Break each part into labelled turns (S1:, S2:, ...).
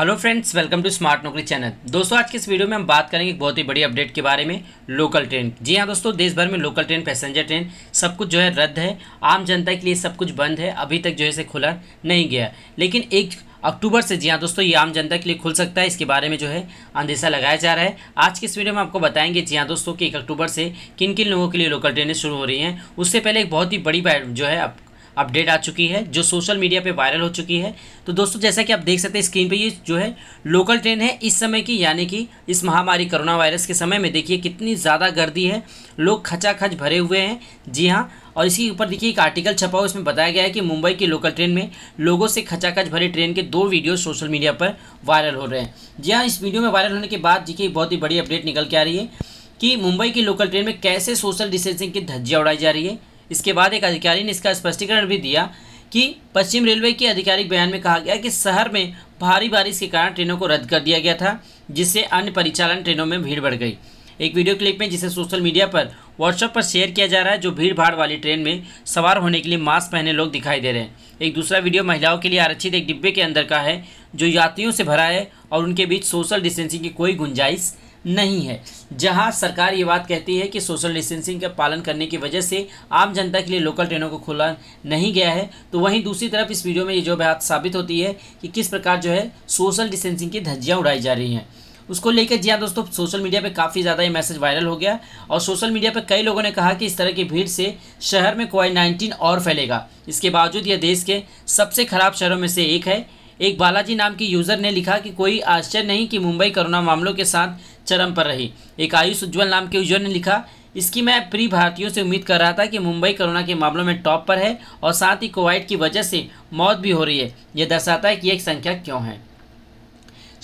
S1: hello friends welcome to smart Naukri channel दोस्तों आज के इस वीडियो में हम बात करेंगे एक बहुत ही बड़ी अपडेट के बारे में लोकल ट्रेन जी हाँ दोस्तों देश भर में लोकल ट्रेन पैसेंजर ट्रेन सब कुछ जो है रद्द है आम जनता के लिए सब कुछ बंद है अभी तक जो है इसे खुला नहीं गया लेकिन एक अक्टूबर से जी हाँ दोस्तों ये आम जनता के लिए खुल सकता है इसके बारे में जो है अंदेशा लगाया जा रहा है आज की इस वीडियो में आपको बताएंगे जी हाँ दोस्तों कि एक अक्टूबर से किन किन लोगों के लिए लोकल ट्रेनें शुरू हो रही हैं उससे पहले एक बहुत ही बड़ी जो है अपडेट आ चुकी है जो सोशल मीडिया पे वायरल हो चुकी है तो दोस्तों जैसा कि आप देख सकते हैं स्क्रीन पे ये जो है लोकल ट्रेन है इस समय की यानी कि इस महामारी कोरोना वायरस के समय में देखिए कितनी ज़्यादा गर्दी है लोग खचाखच भरे हुए हैं जी हाँ और इसी ऊपर देखिए एक आर्टिकल छपा हुआ इसमें बताया गया है कि मुंबई की लोकल ट्रेन में लोगों से खचाखच भरे ट्रेन के दो वीडियो सोशल मीडिया पर वायरल हो रहे हैं जी हाँ इस वीडियो में वायरल होने के बाद देखिए बहुत ही बड़ी अपडेट निकल के आ रही है कि मुंबई की लोकल ट्रेन में कैसे सोशल डिस्टेंसिंग की धज्जियाँ उड़ाई जा रही है इसके बाद एक अधिकारी ने इसका स्पष्टीकरण भी दिया कि पश्चिम रेलवे के आधिकारिक बयान में कहा गया कि शहर में भारी बारिश के कारण ट्रेनों को रद्द कर दिया गया था जिससे अन्य परिचालन ट्रेनों में भीड़ बढ़ गई एक वीडियो क्लिप में जिसे सोशल मीडिया पर व्हाट्सएप पर शेयर किया जा रहा है जो भीड़ भाड़ वाली ट्रेन में सवार होने के लिए मास्क पहने लोग दिखाई दे रहे हैं एक दूसरा वीडियो महिलाओं के लिए आरक्षित एक डिब्बे के अंदर का है जो यात्रियों से भरा है और उनके बीच सोशल डिस्टेंसिंग की कोई गुंजाइश नहीं है जहां सरकार ये बात कहती है कि सोशल डिस्टेंसिंग का पालन करने की वजह से आम जनता के लिए लोकल ट्रेनों को खोला नहीं गया है तो वहीं दूसरी तरफ इस वीडियो में ये जो बात साबित होती है कि किस प्रकार जो है सोशल डिस्टेंसिंग की धज्जियाँ उड़ाई जा रही हैं उसको लेकर जी हाँ दोस्तों सोशल मीडिया पे काफ़ी ज़्यादा ये मैसेज वायरल हो गया और सोशल मीडिया पे कई लोगों ने कहा कि इस तरह की भीड़ से शहर में कोविड नाइन्टीन और फैलेगा इसके बावजूद यह देश के सबसे ख़राब शहरों में से एक है एक बालाजी नाम की यूज़र ने लिखा कि कोई आश्चर्य नहीं कि मुंबई कोरोना मामलों के साथ चरम पर रही एक आयुष उज्ज्वल नाम के यूज़र ने लिखा इसकी मैं प्री भारतीयों से उम्मीद कर रहा था कि मुंबई कोरोना के मामलों में टॉप पर है और साथ ही कोविड की वजह से मौत भी हो रही है यह दर्शाता है कि एक संख्या क्यों है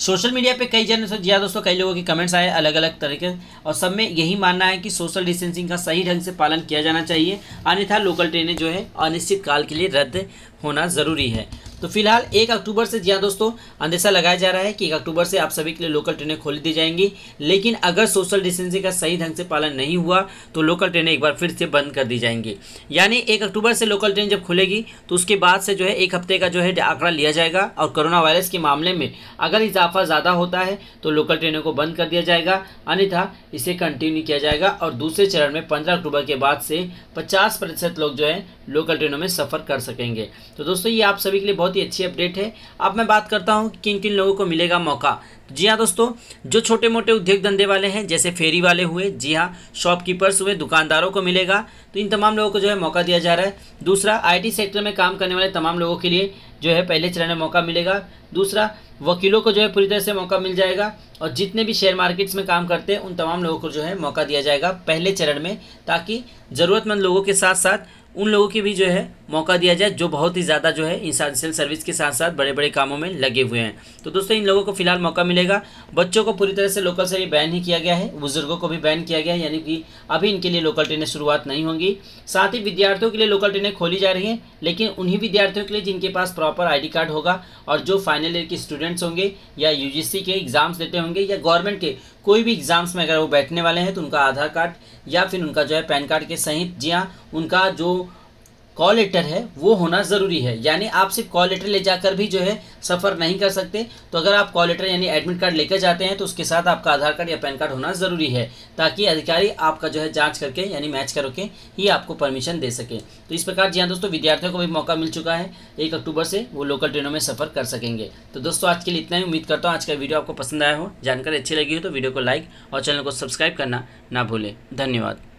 S1: सोशल मीडिया पे कई जन जिया दोस्तों कई लोगों के कमेंट्स आए अलग अलग तरीके और सब में यही मानना है कि सोशल डिस्टेंसिंग का सही ढंग से पालन किया जाना चाहिए अन्यथा लोकल ट्रेनें जो है अनिश्चित काल के लिए रद्द होना ज़रूरी है तो फिलहाल एक अक्टूबर से जी हाँ दोस्तों अंदेशा लगाया जा रहा है कि एक अक्टूबर से आप सभी के लिए लोकल ट्रेनें खोली दी जाएंगी लेकिन अगर सोशल डिस्टेंसिंग का सही ढंग से पालन नहीं हुआ तो लोकल ट्रेनें एक बार फिर से बंद कर दी जाएंगी यानी एक अक्टूबर से लोकल ट्रेन जब खुलेगी तो उसके बाद से जो है एक हफ्ते का जो है आंकड़ा लिया जाएगा और कोरोना वायरस के मामले में अगर इजाफा ज़्यादा होता है तो लोकल ट्रेनों को बंद कर दिया जाएगा अन्यथा इसे कंटिन्यू किया जाएगा और दूसरे चरण में पंद्रह अक्टूबर के बाद से पचास प्रतिशत लोग जो है लोकल ट्रेनों में सफ़र कर सकेंगे तो दोस्तों ये आप सभी के लिए बहुत ही अच्छी अपडेट है अब मैं बात करता हूँ किन किन लोगों को मिलेगा मौका जी हाँ दोस्तों जो छोटे मोटे उद्योग धंधे वाले हैं जैसे फेरी वाले हुए जी हाँ शॉपकीपर्स हुए दुकानदारों को मिलेगा तो इन तमाम लोगों को जो है मौका दिया जा रहा है दूसरा आईटी सेक्टर में काम करने वाले तमाम लोगों के लिए जो है पहले चरण में मौका मिलेगा दूसरा वकीलों को जो है पूरी तरह से मौका मिल जाएगा और जितने भी शेयर मार्केट्स में काम करते हैं उन तमाम लोगों को जो है मौका दिया जाएगा पहले चरण में ताकि ज़रूरतमंद लोगों के साथ साथ उन लोगों की भी जो है मौका दिया जाए जो बहुत ही ज़्यादा जो है इंसानशियल सर्विस के साथ साथ बड़े बड़े कामों में लगे हुए हैं तो दोस्तों इन लोगों को फिलहाल मौका मिलेगा बच्चों को पूरी तरह से लोकल से बैन ही किया गया है बुजुर्गों को भी बैन किया गया है यानी कि अभी इनके लिए लोकल ट्रेनें शुरुआत नहीं होंगी साथ ही विद्यार्थियों के लिए लोकल ट्रेनें खोली जा रही हैं लेकिन उन्हीं विद्यार्थियों के लिए जिनके पास प्रॉपर आई कार्ड होगा और जो फाइनल ईयर के स्टूडेंट्स होंगे या यू के एग्ज़ाम्स देते होंगे या गवर्नमेंट के कोई भी एग्ज़ाम्स में अगर वो बैठने वाले हैं तो उनका आधार कार्ड या फिर उनका जो है पैन कार्ड के सहित जी हाँ, उनका जो कॉल लेटर है वो होना ज़रूरी है यानी आप सिर्फ कॉल लेटर ले जाकर भी जो है सफ़र नहीं कर सकते तो अगर आप कॉल लेटर यानी एडमिट कार्ड लेकर जाते हैं तो उसके साथ आपका आधार कार्ड या पैन कार्ड होना ज़रूरी है ताकि अधिकारी आपका जो है जाँच करके यानी मैच करके ही आपको परमिशन दे सके तो इस प्रकार जी हाँ दोस्तों विद्यार्थियों को भी मौका मिल चुका है एक अक्टूबर से वो लोकल ट्रेनों में सफ़र कर सकेंगे तो दोस्तों आज के लिए इतना ही उम्मीद करता हूँ आज का वीडियो आपको पसंद आया हो जानकारी अच्छी लगी हो तो वीडियो को लाइक और चैनल को सब्सक्राइब करना ना भूलें धन्यवाद